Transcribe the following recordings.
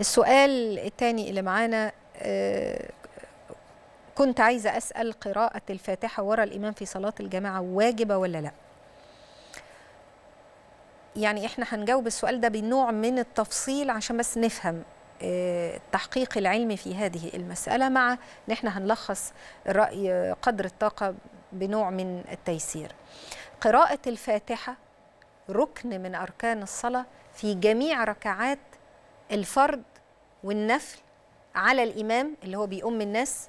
السؤال الثاني اللي معانا آه، كنت عايزة أسأل قراءة الفاتحة ورا الإمام في صلاة الجماعة واجبة ولا لا يعني إحنا هنجاوب السؤال ده بنوع من التفصيل عشان بس نفهم التحقيق آه، العلمي في هذه المسألة مع إن إحنا هنلخص الرأي قدر الطاقة بنوع من التيسير قراءة الفاتحة ركن من أركان الصلاة في جميع ركعات الفرض والنفل على الإمام اللي هو بيؤم الناس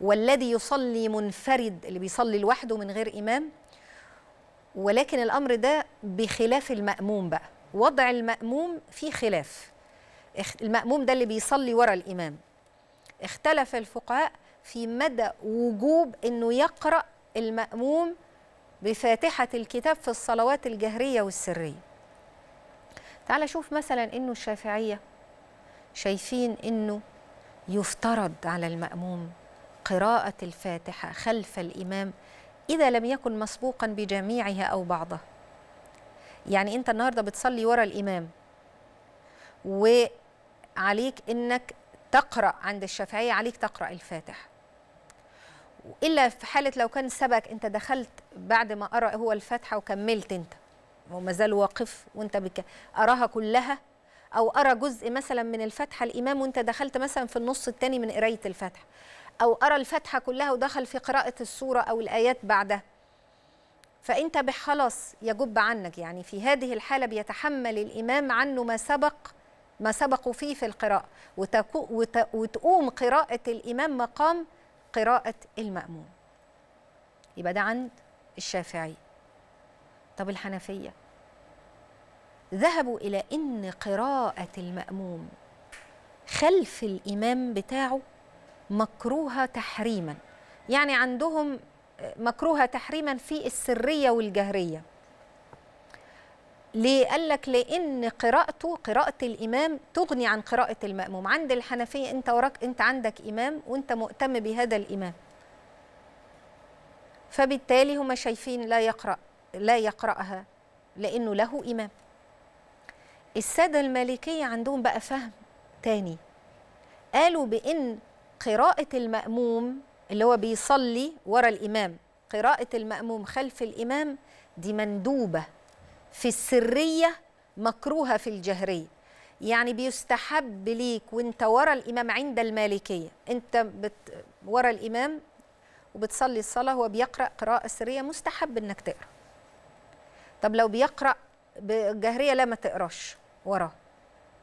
والذي يصلي منفرد اللي بيصلي لوحده من غير إمام ولكن الأمر ده بخلاف المأموم بقى وضع المأموم في خلاف المأموم ده اللي بيصلي ورا الإمام اختلف الفقهاء في مدى وجوب أنه يقرأ المأموم بفاتحة الكتاب في الصلوات الجهرية والسرية تعال شوف مثلا أنه الشافعية شايفين انه يفترض على الماموم قراءه الفاتحه خلف الامام اذا لم يكن مسبوقا بجميعها او بعضها يعني انت النهارده بتصلي ورا الامام وعليك انك تقرا عند الشافعيه عليك تقرا الفاتحه الا في حاله لو كان سبك انت دخلت بعد ما قرا هو الفاتحه وكملت انت وما زال واقف وانت بك اراها كلها او ارى جزء مثلا من الفاتحه الامام وانت دخلت مثلا في النص الثاني من قرايه الفاتحه او ارى الفاتحه كلها ودخل في قراءه السوره او الايات بعدها فانت بخلاص يجب عنك يعني في هذه الحاله بيتحمل الامام عنه ما سبق ما سبقوا فيه في القراءه وتقوم قراءه الامام مقام قراءه المامون يبقى ده عند الشافعي طب الحنفيه ذهبوا إلى إن قراءة المأموم خلف الإمام بتاعه مكروهة تحريما يعني عندهم مكروهة تحريما في السرية والجهرية ليه قال لك لان قراءته قراءه الامام تغني عن قراءه الماموم عند الحنفيه انت وراك انت عندك امام وانت مهتم بهذا الامام فبالتالي هم شايفين لا يقرا لا يقراها لانه له امام السادة المالكية عندهم بقى فهم تاني قالوا بإن قراءة المأموم اللي هو بيصلي ورا الإمام قراءة المأموم خلف الإمام دي مندوبة في السرية مكروهة في الجهرية يعني بيستحب ليك وانت ورا الإمام عند المالكية انت بت ورا الإمام وبتصلي الصلاة هو بيقرأ قراءة سرية مستحب انك تقرأ طب لو بيقرأ بجهرية لا ما تقراش وراه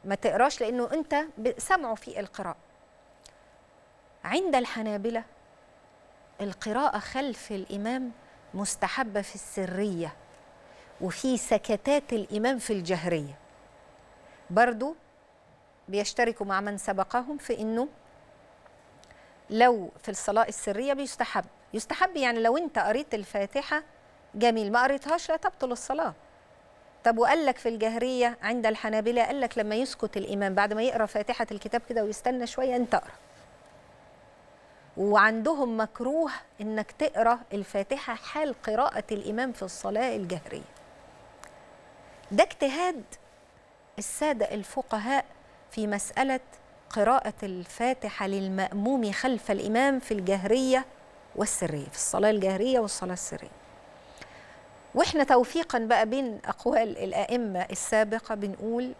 ما تقراش لانه انت سمعه في القراءه عند الحنابله القراءه خلف الامام مستحبه في السريه وفي سكتات الامام في الجهريه برضو بيشتركوا مع من سبقهم في انه لو في الصلاه السريه بيستحب يستحب يعني لو انت قريت الفاتحه جميل ما قريتهاش لا تبطل الصلاه طب وقال لك في الجهريه عند الحنابله قال لك لما يسكت الامام بعد ما يقرا فاتحه الكتاب كده ويستنى شويه انت اقرا وعندهم مكروه انك تقرا الفاتحه حال قراءه الامام في الصلاه الجهريه ده اجتهاد الساده الفقهاء في مساله قراءه الفاتحه للماموم خلف الامام في الجهريه والسريه في الصلاه الجهريه والصلاه السريه واحنا توفيقا بقى بين اقوال الائمه السابقه بنقول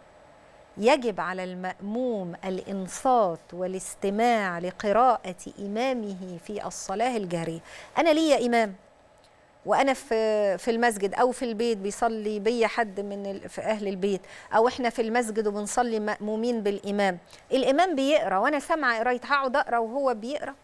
يجب على الماموم الانصات والاستماع لقراءه امامه في الصلاه الجاريه انا ليا امام وانا في في المسجد او في البيت بيصلي بيا حد من في اهل البيت او احنا في المسجد وبنصلي مامومين بالامام الامام بيقرا وانا سامعه قرايه هقعد اقرا وهو بيقرا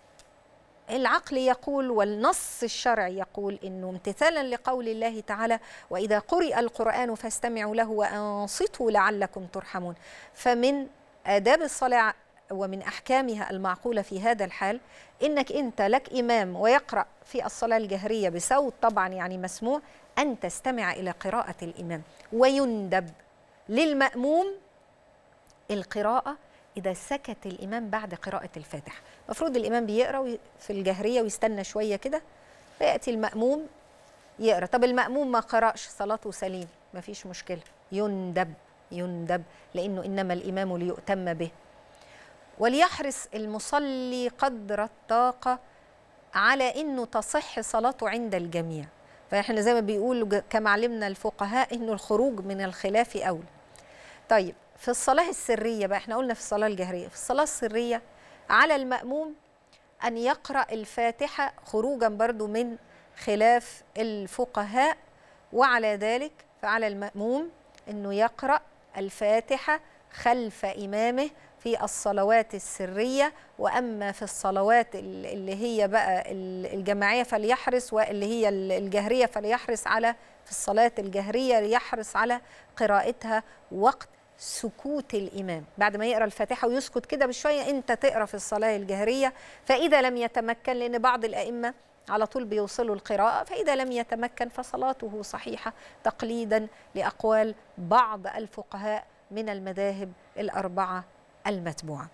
العقل يقول والنص الشرعي يقول انه امتثالا لقول الله تعالى واذا قرئ القران فاستمعوا له وانصتوا لعلكم ترحمون فمن اداب الصلاه ومن احكامها المعقوله في هذا الحال انك انت لك امام ويقرا في الصلاه الجهريه بصوت طبعا يعني مسموع ان تستمع الى قراءه الامام ويندب للماموم القراءه إذا سكت الإمام بعد قراءة الفاتحة المفروض الإمام بيقرأ في الجهرية ويستنى شوية كده فيأتي المأموم يقرأ طب المأموم ما قرأش صلاته سليم مفيش مشكلة يندب يندب لأنه إنما الإمام ليؤتم به وليحرص المصلي قدر الطاقة على أنه تصح صلاته عند الجميع فإحنا زي ما بيقول كما علمنا الفقهاء أنه الخروج من الخلاف أولى طيب في الصلاة السرية بقى احنا قلنا في الصلاة الجهرية في الصلاة السرية على المأموم أن يقرأ الفاتحة خروجا برضو من خلاف الفقهاء وعلى ذلك فعلى المأموم أنه يقرأ الفاتحة خلف إمامه في الصلوات السرية وأما في الصلوات اللي هي بقى الجماعية فليحرص واللي هي الجهرية فليحرص على في الصلاة الجهرية يحرص على قراءتها وقت سكوت الإمام بعد ما يقرأ الفاتحة ويسكت كده بشوية أنت تقرأ في الصلاة الجهرية فإذا لم يتمكن لأن بعض الأئمة على طول بيوصلوا القراءة فإذا لم يتمكن فصلاته صحيحة تقليدا لأقوال بعض الفقهاء من المذاهب الأربعة المتبوعة